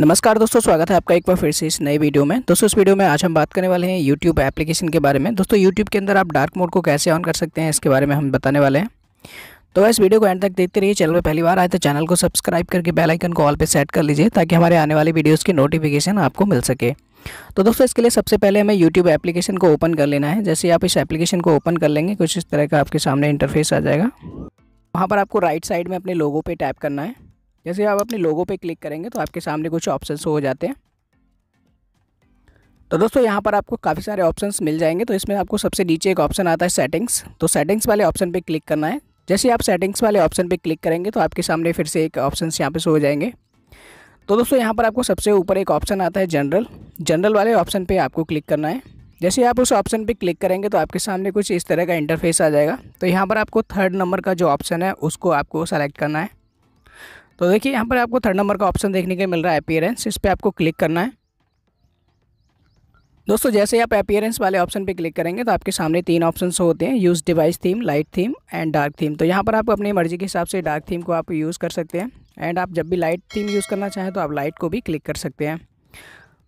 नमस्कार दोस्तों स्वागत है आपका एक बार फिर से इस नए वीडियो में दोस्तों इस वीडियो में आज हम बात करने वाले हैं यूट्यूब एप्लीकेशन के बारे में दोस्तों यूट्यूब के अंदर आप डार्क मोड को कैसे ऑन कर सकते हैं इसके बारे में हम बताने वाले हैं तो इस वीडियो को एंड तक देखते रहिए चैनल पर पहली बार आए तो चैनल को सब्सक्राइब करके बेलाइकन को ऑल पर सेट कर लीजिए ताकि हमारे आने वाली वीडियोज़ की नोटिफिकेशन आपको मिल सके तो दोस्तों इसके लिए सबसे पहले हमें यूट्यूब एप्लीकेशन को ओपन कर लेना है जैसे आप इस एप्लीकेशन को ओपन कर लेंगे कुछ इस तरह का आपके सामने इंटरफेस आ जाएगा वहाँ पर आपको राइट साइड में अपने लोगों पर टैप करना है जैसे आप अपने लोगों पे क्लिक करेंगे तो आपके सामने कुछ ऑप्शंस हो जाते हैं तो दोस्तों यहाँ पर आपको काफ़ी सारे ऑप्शंस मिल जाएंगे तो इसमें आपको सबसे नीचे एक ऑप्शन आता है सेटिंग्स तो सेटिंग्स वाले ऑप्शन पे क्लिक करना है जैसे आप सेटिंग्स वाले ऑप्शन पे क्लिक करेंगे तो आपके सामने फिर से एक ऑप्शन यहाँ पे शो हो जाएंगे तो दोस्तों यहाँ पर आपको सबसे ऊपर एक ऑप्शन आता है जनरल जनरल वाले ऑप्शन पर आपको क्लिक करना है जैसे आप उस ऑप्शन पर क्लिक करेंगे तो आपके सामने कुछ इस तरह का इंटरफेस आ जाएगा तो यहाँ पर आपको थर्ड नंबर का जो ऑप्शन है उसको आपको सेलेक्ट करना है तो देखिए यहाँ पर आपको थर्ड नंबर का ऑप्शन देखने के मिल रहा है अपीयरेंस इस पर आपको क्लिक करना है दोस्तों जैसे ही आप अपीयरेंस वाले ऑप्शन पे क्लिक करेंगे तो आपके सामने तीन ऑप्शन होते हैं use device theme light theme and dark theme तो यहाँ पर आप अपनी मर्जी के हिसाब से डार्क थीम को आप यूज़ कर सकते हैं एंड आप जब भी लाइट थीम यूज़ करना चाहें तो आप लाइट को भी क्लिक कर सकते हैं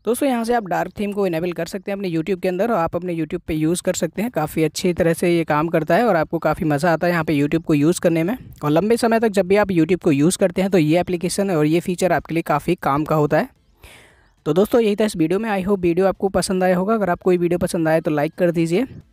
दोस्तों यहाँ से आप डार्क थीम को इनेबल कर सकते हैं अपने यूट्यूब के अंदर और आप अपने यूट्यूब पे यूज़ कर सकते हैं काफ़ी अच्छी तरह से ये काम करता है और आपको काफ़ी मज़ा आता है यहाँ पे यूट्यूब को यूज़ करने में और लंबे समय तक जब भी आप यूट्यूब को यूज़ करते हैं तो ये एप्लीकेशन और ये फीचर आपके लिए काफ़ी काम का होता है तो दोस्तों यही था इस वीडियो में आई होप वीडियो आपको पसंद आया होगा अगर आपको ये वीडियो पसंद आए तो लाइक कर दीजिए